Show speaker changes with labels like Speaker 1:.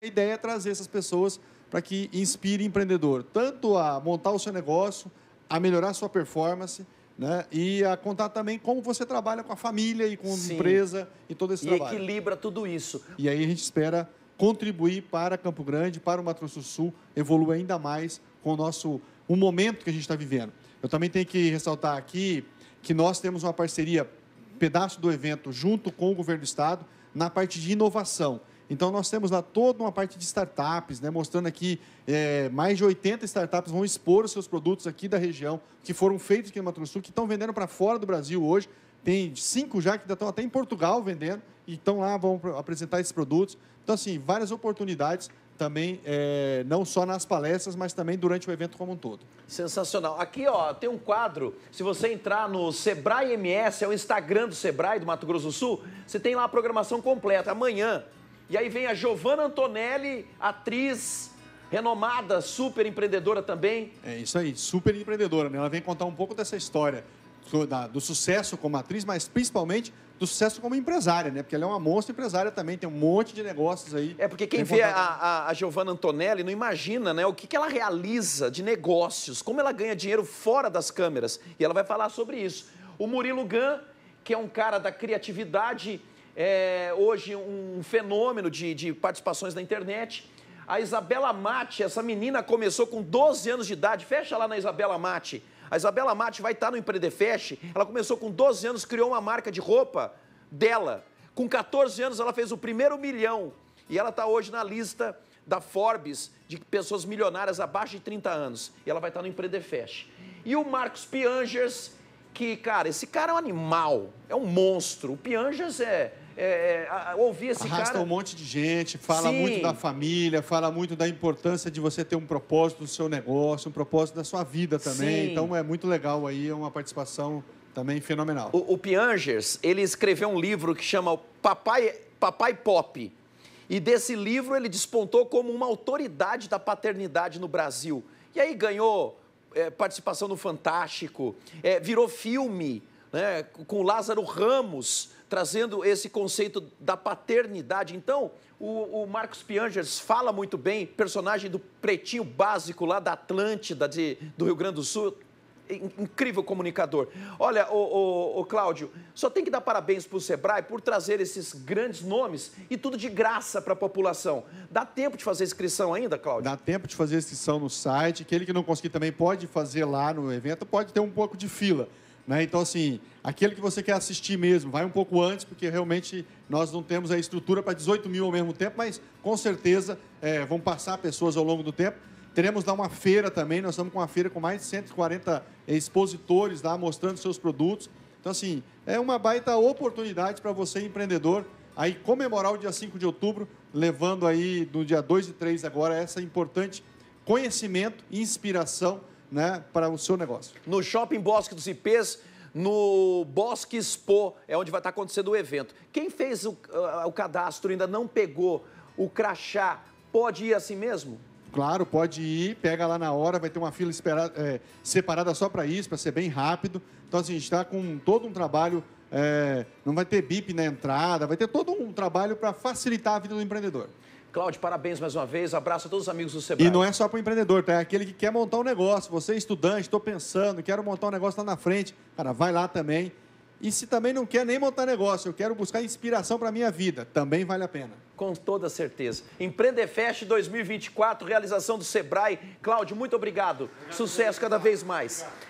Speaker 1: A ideia é trazer essas pessoas para que inspire empreendedor, tanto a montar o seu negócio, a melhorar a sua performance, né? E a contar também como você trabalha com a família e com Sim. a empresa e todo esse e trabalho. E equilibra tudo isso. E aí a gente espera contribuir para Campo Grande, para o Mato Grosso do Sul, evoluir ainda mais com o nosso o momento que a gente está vivendo. Eu também tenho que ressaltar aqui que nós temos uma parceria, pedaço do evento, junto com o governo do estado, na parte de inovação. Então, nós temos lá toda uma parte de startups, né, mostrando aqui é, mais de 80 startups vão expor os seus produtos aqui da região, que foram feitos aqui no Mato Grosso do Sul, que estão vendendo para fora do Brasil hoje. Tem cinco já que ainda estão até em Portugal vendendo e estão lá, vão apresentar esses produtos. Então, assim, várias oportunidades também, é, não só nas palestras, mas também durante o evento como um todo. Sensacional.
Speaker 2: Aqui, ó, tem um quadro. Se você entrar no Sebrae MS, é o Instagram do Sebrae do Mato Grosso do Sul, você tem lá a programação completa. Amanhã e aí vem a Giovanna Antonelli, atriz renomada, super empreendedora também.
Speaker 1: É isso aí, super empreendedora, né? Ela vem contar um pouco dessa história do, da, do sucesso como atriz, mas principalmente do sucesso como empresária, né? Porque ela é uma monstro empresária também, tem um monte de negócios aí. É, porque quem vê a,
Speaker 2: a, a Giovanna Antonelli não imagina, né? O que, que ela realiza de negócios, como ela ganha dinheiro fora das câmeras. E ela vai falar sobre isso. O Murilo Gan, que é um cara da criatividade é, hoje um fenômeno de, de participações na internet. A Isabela Mate, essa menina começou com 12 anos de idade. Fecha lá na Isabela Mate. A Isabela Mate vai estar tá no Empreendefest. Ela começou com 12 anos, criou uma marca de roupa dela. Com 14 anos, ela fez o primeiro milhão. E ela está hoje na lista da Forbes de pessoas milionárias abaixo de 30 anos. E ela vai estar tá no Empreendefest. E o Marcos Piangers, que, cara, esse cara é um animal, é um monstro. O Piangers é é, é, ouvir esse Arrasta cara... um monte de
Speaker 1: gente, fala Sim. muito da família, fala muito da importância de você ter um propósito no seu negócio, um propósito da sua vida também. Sim. Então é muito legal aí, é uma participação também fenomenal.
Speaker 2: O, o Piangers, ele escreveu um livro que chama Papai, Papai Pop. E desse livro ele despontou como uma autoridade da paternidade no Brasil. E aí ganhou é, participação no Fantástico, é, virou filme né, com Lázaro Ramos trazendo esse conceito da paternidade. Então, o, o Marcos Piangers fala muito bem, personagem do pretinho básico lá da Atlântida, de, do Rio Grande do Sul, incrível comunicador. Olha, o, o, Cláudio, só tem que dar parabéns para o Sebrae por trazer esses grandes nomes e tudo de graça para a população. Dá
Speaker 1: tempo de fazer inscrição ainda, Cláudio? Dá tempo de fazer inscrição no site. Aquele que não conseguir também pode fazer lá no evento, pode ter um pouco de fila. Né? Então, assim, aquele que você quer assistir mesmo, vai um pouco antes, porque realmente nós não temos a estrutura para 18 mil ao mesmo tempo, mas com certeza é, vão passar pessoas ao longo do tempo. Teremos lá uma feira também, nós estamos com uma feira com mais de 140 expositores lá mostrando seus produtos. Então, assim, é uma baita oportunidade para você, empreendedor, aí comemorar o dia 5 de outubro, levando aí no dia 2 e 3 agora essa importante conhecimento e inspiração né, para o seu negócio. No Shopping Bosque dos Ipês, no Bosque Expo, é onde vai estar
Speaker 2: acontecendo o evento. Quem fez o, ah, o cadastro ainda não pegou o crachá,
Speaker 1: pode ir assim mesmo? Claro, pode ir, pega lá na hora, vai ter uma fila esperada, é, separada só para isso, para ser bem rápido. Então, assim, a gente está com todo um trabalho, é, não vai ter bip na entrada, vai ter todo um trabalho para facilitar a vida do empreendedor. Cláudio, parabéns
Speaker 2: mais uma vez. Abraço a todos os amigos do Sebrae. E não
Speaker 1: é só para o empreendedor, tá? É aquele que quer montar um negócio. Você, é estudante, estou pensando, quero montar um negócio lá na frente. Cara, vai lá também. E se também não quer nem montar negócio, eu quero buscar inspiração para a minha vida, também vale a pena.
Speaker 2: Com toda certeza. Empreendefest 2024, realização do Sebrae. Cláudio, muito obrigado. obrigado Sucesso cada vez mais. Obrigado.